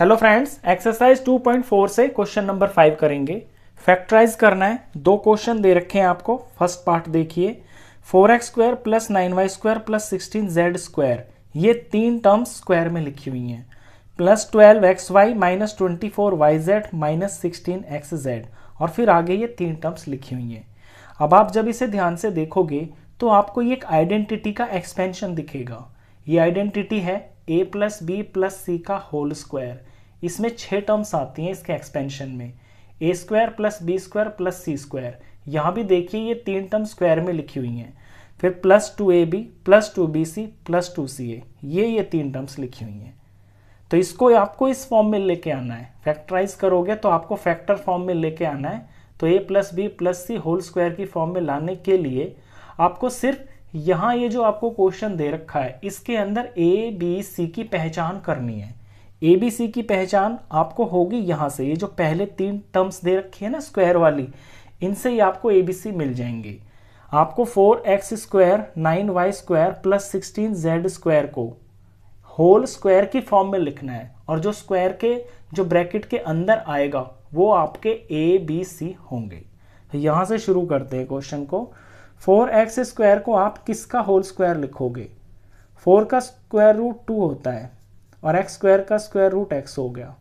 hello friends exercise 2.4 से question number five करेंगे factorise करना है दो क्वेश्चन दे रखे हैं आपको फर्स्ट पार्ट देखिए four x square plus nine y square plus sixteen z square ये तीन टर्म्स स्क्वायर में लिखी हुई हैं plus twelve x y minus twenty four y z minus sixteen x z और फिर आगे ये तीन टर्म्स लिखी हुई हैं अब आप जब इसे ध्यान से देखोगे तो आपको ये एक आइडेंटिटी का एक्सपेंशन दिखेगा ये आइडेंटिटी है a plus B plus c का होल स्क्वायर इसमें छः टर्म्स आती हैं इसके एक्सपेंशन में a square plus b square plus c square यहाँ भी देखिए ये तीन टर्म स्क्वायर में लिखी हुई हैं फिर plus two a b plus two b c plus two C a ये ये तीन टर्म्स लिखी हुई हैं तो इसको आपको इस फॉर्म में लेके आना है फैक्टराइज करोगे तो आपको फैक्टर फॉर्म में लेके आना है तो a plus B plus c whole square की फॉर्म में लाने के लिए आपको सिर्फ यहाँ ये जो आपको क्वेश्चन दे रखा है इसके अंदर ए बी सी की पहचान करनी है ए बी सी की पहचान आपको होगी यहाँ से ये जो पहले तीन टर्म्स दे रखी है ना स्क्वायर वाली इनसे ही आपको ए बी सी मिल जाएंगे आपको four x square nine y square plus sixteen z square को होल स्क्वायर की फॉर्म में लिखना है और जो स्क्वायर के जो ब्रैकेट के अंदर आएगा वो आपके ए बी सी होंगे तो यहाँ से शुरू करते हैं क्वेश्चन को फोर एक्स स्क्वायर को आप किसका होल स्क्वायर लिखोगे फोर का स्क्वायर रूट टू होता है और एक्स स्क्वायर का स्क्वायर रूट एक्स हो गया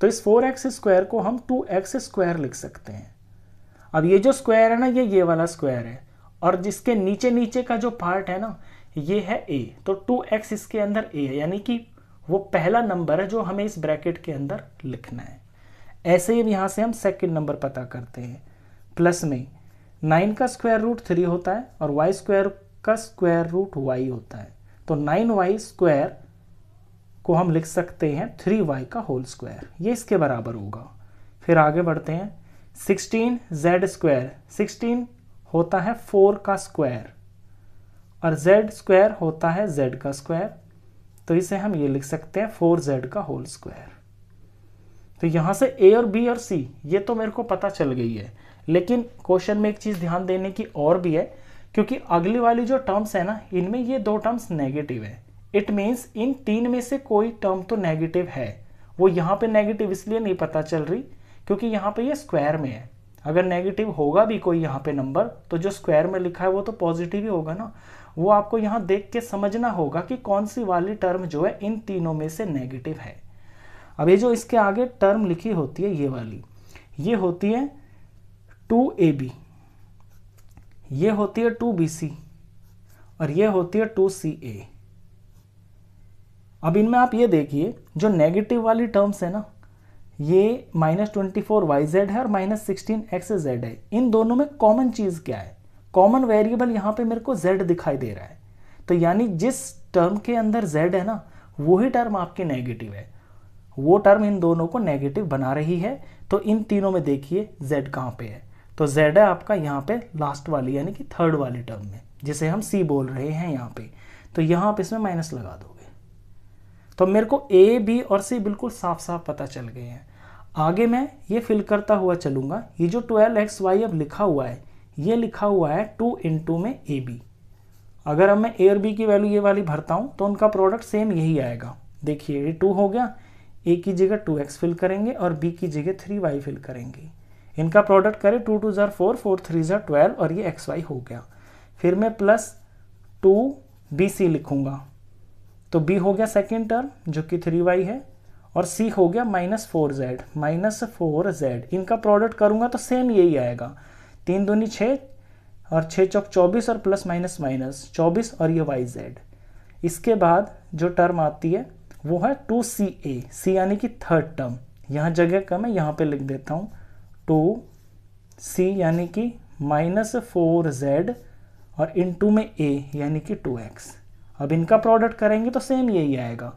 तो इस फोर एक्स स्क्वायर को हम टू एक्स स्क्वायर लिख सकते हैं अब ये जो स्क्वायर है ना ये ये वाला स्क्वायर है और जिसके नीचे नीचे का जो पार्ट है ना ये है ए तो टू एक्स इसके अंदर ए है यानी कि वो पहला नंबर है जो हमें इस ब्रैकेट के अंदर लिखना है ऐसे ही यहाँ से हम सेकेंड नंबर पता करते हैं प्लस में नाइन का स्क्वायर रूट थ्री होता है और वाई स्क्वायर का स्क्वायर रूट वाई होता है तो नाइन वाई स्क्वायर को हम लिख सकते हैं थ्री वाई का होल स्क्वायर ये इसके बराबर होगा फिर आगे बढ़ते हैं सिक्सटीन जेड स्क्वायर सिक्सटीन होता है फोर का स्क्वायर और जेड स्क्वायर होता है जेड का स्क्वायर तो इसे हम ये लिख सकते हैं फोर जेड का होल स्क्वायर तो यहाँ से ए और बी और सी ये तो मेरे को पता चल गई है लेकिन क्वेश्चन में एक चीज़ ध्यान देने की और भी है क्योंकि अगली वाली जो टर्म्स है ना इनमें ये दो टर्म्स नेगेटिव है इट मीन्स इन तीन में से कोई टर्म तो नेगेटिव है वो यहाँ पे नेगेटिव इसलिए नहीं पता चल रही क्योंकि यहाँ पे ये स्क्वायर में है अगर नेगेटिव होगा भी कोई यहाँ पे नंबर तो जो स्क्वायर में लिखा है वो तो पॉजिटिव ही होगा ना वो आपको यहाँ देख के समझना होगा कि कौन सी वाली टर्म जो है इन तीनों में से नेगेटिव है अब ये जो इसके आगे टर्म लिखी होती है ये वाली ये होती है टू ए बी ये होती है टू बी सी और ये होती है टू सी ए अब इनमें आप ये देखिए जो नेगेटिव वाली टर्म्स है ना ये minus twenty four y z है और माइनस सिक्सटीन एक्स जेड है इन दोनों में कॉमन चीज़ क्या है कॉमन वेरिएबल यहाँ पे मेरे को जेड दिखाई दे रहा है तो यानी जिस टर्म के अंदर जेड है ना वही टर्म आपकी नेगेटिव है वो टर्म इन दोनों को नेगेटिव बना रही है तो इन तीनों में देखिए जेड कहाँ पे है तो जेड है आपका यहाँ पे लास्ट वाली यानी कि थर्ड वाली टर्म में जिसे हम सी बोल रहे हैं यहाँ पे तो यहाँ आप इसमें माइनस लगा दोगे तो मेरे को ए बी और सी बिल्कुल साफ साफ पता चल गए हैं आगे मैं ये फिल करता हुआ चलूँगा ये जो ट्वेल्व एक्स वाई अब लिखा हुआ है ये लिखा हुआ है टू टू में ए बी अगर अब मैं ए और बी की वैल्यू ये वाली भरता हूँ तो उनका प्रोडक्ट सेम यही आएगा देखिए ये टू हो गया ए की जगह टू एक्स फिल करेंगे और बी की जगह थ्री वाई फिल करेंगे इनका प्रोडक्ट करें टू टू ज़ार फोर फोर थ्री ज़ार ट्वेल्व और ये एक्स वाई हो गया फिर मैं प्लस टू बी सी लिखूँगा तो बी हो गया सेकेंड टर्म जो कि थ्री वाई है और सी हो गया minus four z minus four z इनका प्रोडक्ट करूंगा तो सेम यही आएगा तीन दूनी छ और छः चौक चौबीस और प्लस माइनस माइनस चौबीस और ये वाई जेड इसके बाद जो टर्म आती है वो है टू सी ए सी यानी कि थर्ड टर्म यहाँ जगह कम है यहाँ पे लिख देता हूँ टू सी यानी कि माइनस फोर जेड और इन टू में ए यानी कि टू एक्स अब इनका प्रोडक्ट करेंगे तो सेम यही आएगा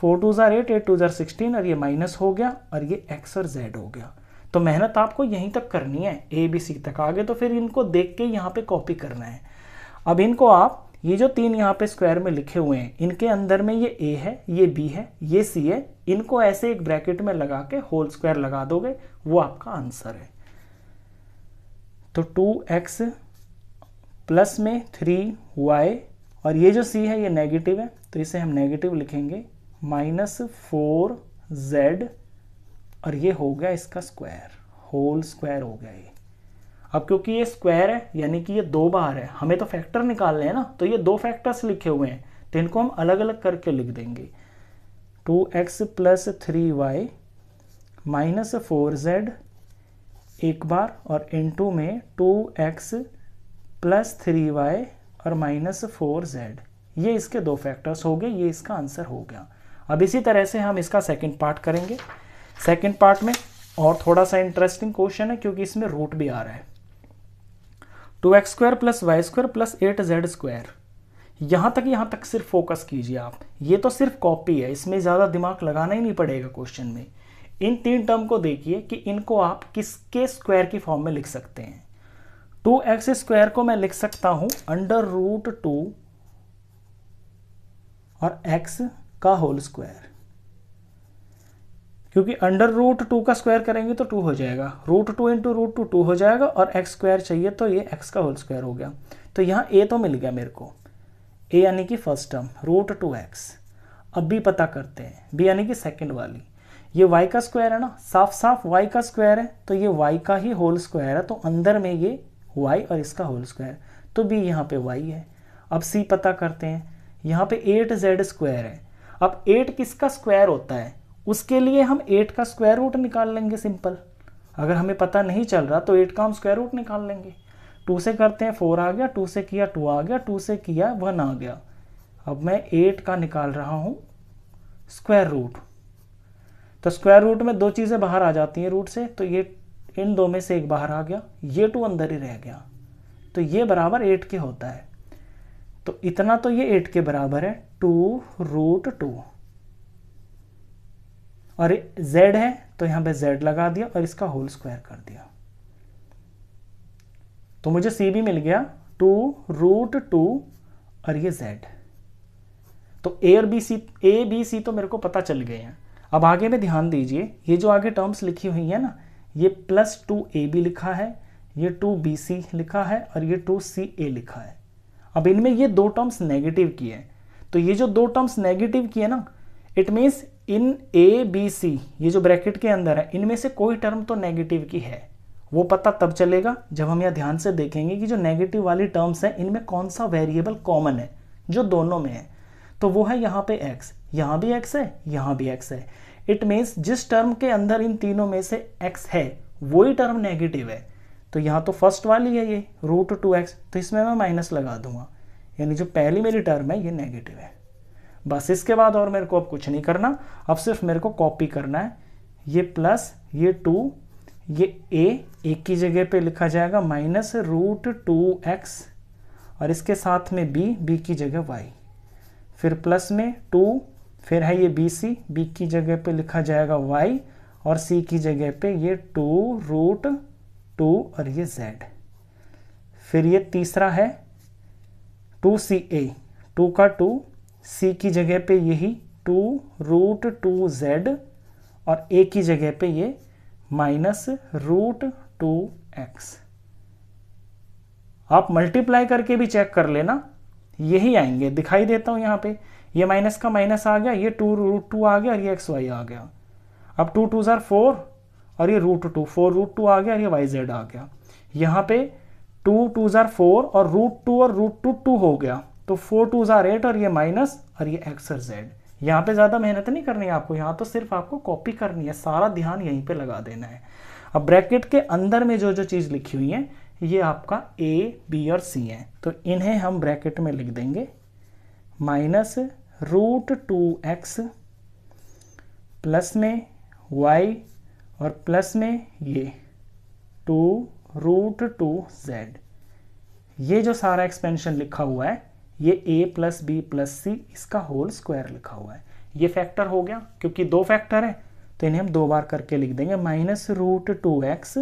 फोर टू ज़ार एट एट टू ज़ार सिक्सटीन और ये माइनस हो गया और ये एक्स और जेड हो गया तो मेहनत आपको यहीं तक करनी है ए बी सी तक आगे तो फिर इनको देख के यहाँ पे कॉपी करना है अब इनको आप ये जो तीन यहाँ पे स्क्वायर में लिखे हुए हैं इनके अंदर में ये ए है ये बी है ये सी है इनको ऐसे एक ब्रैकेट में लगा के होल स्क्वायर लगा दोगे वो आपका आंसर है तो टू एक्स प्लस में थ्री वाई और ये जो सी है ये नेगेटिव है तो इसे हम नेगेटिव लिखेंगे माइनस फोर जेड और ये हो गया इसका स्क्वायर होल स्क्वायर हो गया ये अब क्योंकि ये स्क्वायर है यानी कि ये दो बार है हमें तो फैक्टर निकालने हैं ना तो ये दो फैक्टर्स लिखे हुए हैं तो इनको हम अलग अलग करके लिख देंगे two x plus three y minus four z एक बार और इनटू में two x plus three y और माइनस फोर जेड ये इसके दो फैक्टर्स हो गए ये इसका आंसर हो गया अब इसी तरह से हम इसका सेकंड पार्ट करेंगे सेकंड पार्ट में और थोड़ा सा इंटरेस्टिंग क्वेश्चन है क्योंकि इसमें रूट भी आ रहा है two x square plus y square plus eight z square यहाँ तक यहाँ तक सिर्फ फोकस कीजिए आप ये तो सिर्फ कॉपी है इसमें ज़्यादा दिमाग लगाना ही नहीं पड़ेगा क्वेश्चन में इन तीन टर्म को देखिए कि इनको आप किसके स्क्वायर की फॉर्म में लिख सकते हैं टू एक्स स्क्वायर को मैं लिख सकता हूं अंडर रूट टू और एक्स का होल स्क्वायर क्योंकि अंडर रूट टू का स्क्वायर करेंगे तो टू हो जाएगा root two into root two two हो जाएगा और एक्स स्क्वायर चाहिए तो ये एक्स का होल स्क्वायर हो गया तो यहाँ ए तो मिल गया मेरे को ए यानी कि first term root two x अब बी पता करते हैं बी यानी कि सेकंड वाली ये वाई का स्क्वायर है ना साफ साफ वाई का स्क्वायर है तो ये वाई का ही होल स्क्वायर है तो अंदर में ये वाई और इसका होल स्क्वायर तो बी यहाँ पे वाई है अब सी पता करते हैं यहाँ पे एट जेड स्क्वायर है अब एट किसका स्क्वायर होता है उसके लिए हम एट का स्क्वायर रूट निकाल लेंगे सिंपल अगर हमें पता नहीं चल रहा तो एट का हम स्क्वायर रूट निकाल लेंगे टू से करते हैं फोर आ गया टू से किया टू आ गया टू से किया वन आ गया अब मैं एट का निकाल रहा हूँ स्क्वायर रूट तो स्क्वायर रूट में दो चीज़ें बाहर आ जाती हैं रूट से तो ये इन दो में से एक बाहर आ गया ये टू अंदर ही रह गया तो ये बराबर एट के होता है तो इतना तो ये एट के बराबर है टू रूट टू और z है तो यहां पे z लगा दिया और इसका होल स्क्वायर कर दिया तो मुझे सी भी मिल गया टू रूट टू और ये z तो ए और बी सी ए बी सी तो मेरे को पता चल गए हैं अब आगे में ध्यान दीजिए ये जो आगे टर्म्स लिखी हुई है ना ये प्लस टू ए बी लिखा है ये टू बी सी लिखा है और ये टू सी ए लिखा है अब इनमें ये दो टर्म्स नेगेटिव किए हैं तो ये जो दो टर्म्स नेगेटिव किए ना it means in A B C ये जो ब्रैकेट के अंदर है इनमें से कोई टर्म तो नेगेटिव की है वो पता तब चलेगा जब हम यह ध्यान से देखेंगे कि जो नेगेटिव वाली टर्म्स हैं इनमें कौन सा वेरिएबल कॉमन है जो दोनों में है तो वो है यहाँ पे x यहाँ भी x है यहाँ भी x है इट मीन्स जिस टर्म के अंदर इन तीनों में से एक्स है वही टर्म नेगेटिव है तो यहाँ तो फर्स्ट वाली है ये रूट टू एक्स तो इसमें मैं माइनस लगा दूंगा यानी जो पहली मेरी टर्म है ये नेगेटिव है बस इसके बाद और मेरे को अब कुछ नहीं करना अब सिर्फ मेरे को कॉपी करना है ये प्लस ये टू ये ए एक की जगह पे लिखा जाएगा माइनस रूट टू एक्स और इसके साथ में बी बी की जगह वाई फिर प्लस में टू फिर है ये बी सी बी की जगह पे लिखा जाएगा वाई और सी की जगह पे ये टू रूट टू और ये जेड फिर ये तीसरा है टू सी ए टू का टू सी की जगह पे यही टू रूट टू जेड और ए की जगह पे ये माइनस रूट टू एक्स आप मल्टीप्लाई करके भी चेक कर लेना यही आएंगे दिखाई देता हूं यहां पे ये माइनस का माइनस आ गया ये टू रूट टू आ गया और ये एक्स वाई आ गया अब टू टू ज़ार फोर और ये root two four root two आ गया और ये वाई जेड आ गया यहाँ पे टू टू ज़ार फोर और रूट टू और रूट टू टू हो गया तो फोर टू जर एट और ये माइनस और ये एक्स और जेड यहाँ पे ज़्यादा मेहनत नहीं करनी है आपको यहाँ तो सिर्फ आपको कॉपी करनी है सारा ध्यान यहीं पर लगा देना है अब ब्रैकेट के अंदर में जो जो चीज़ लिखी हुई है ये आपका ए बी और सी है तो इन्हें हम ब्रैकेट में लिख देंगे minus root two x plus में वाई और प्लस में ये टू रूट टू जेड ये जो सारा एक्सपेंशन लिखा हुआ है ये A plus B plus C इसका होल स्क्वायर लिखा हुआ है ये फैक्टर हो गया क्योंकि दो फैक्टर है तो इन्हें हम दो बार करके लिख देंगे minus root two x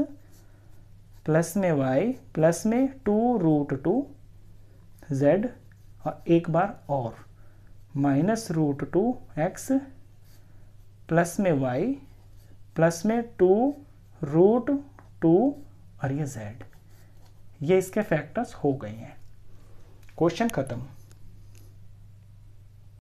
plus में वाई प्लस में टू रूट टू जेड और एक बार और minus root two x plus में वाई प्लस में टू रूट टू और ये जेड ये इसके फैक्टर्स हो गए हैं क्वेश्चन ख़त्म